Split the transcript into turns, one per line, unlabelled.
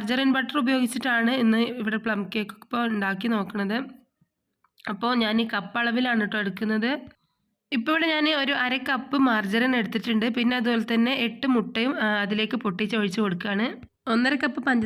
margarine butter ഉപയോഗിച്ചിട്ടാണ് ഇന്ന് ഇവിടെ പ്ലം കേക്ക് ഇപ്പോൾ ഉണ്ടാക്കി നോക്കുന്നത് അപ്പോൾ ഞാൻ ഈ കപ്പ് അളവിലാണ് കേട്ടോ എടുക്കുന്നത് ഇപ്പോൾ ഇവിടെ ഞാൻ ഒരു അര കപ്പ് മാർജറിൻ എടുത്തിട്ടുണ്ട് പിന്നെ അതുപോലെ തന്നെ എട്ട് മുട്ടയും അതിലേക്ക് പൊട്ടിച്ചൊഴിച്ച് കൊടുക്കുകയാണ് ഒന്നര കപ്പ് പഞ്ച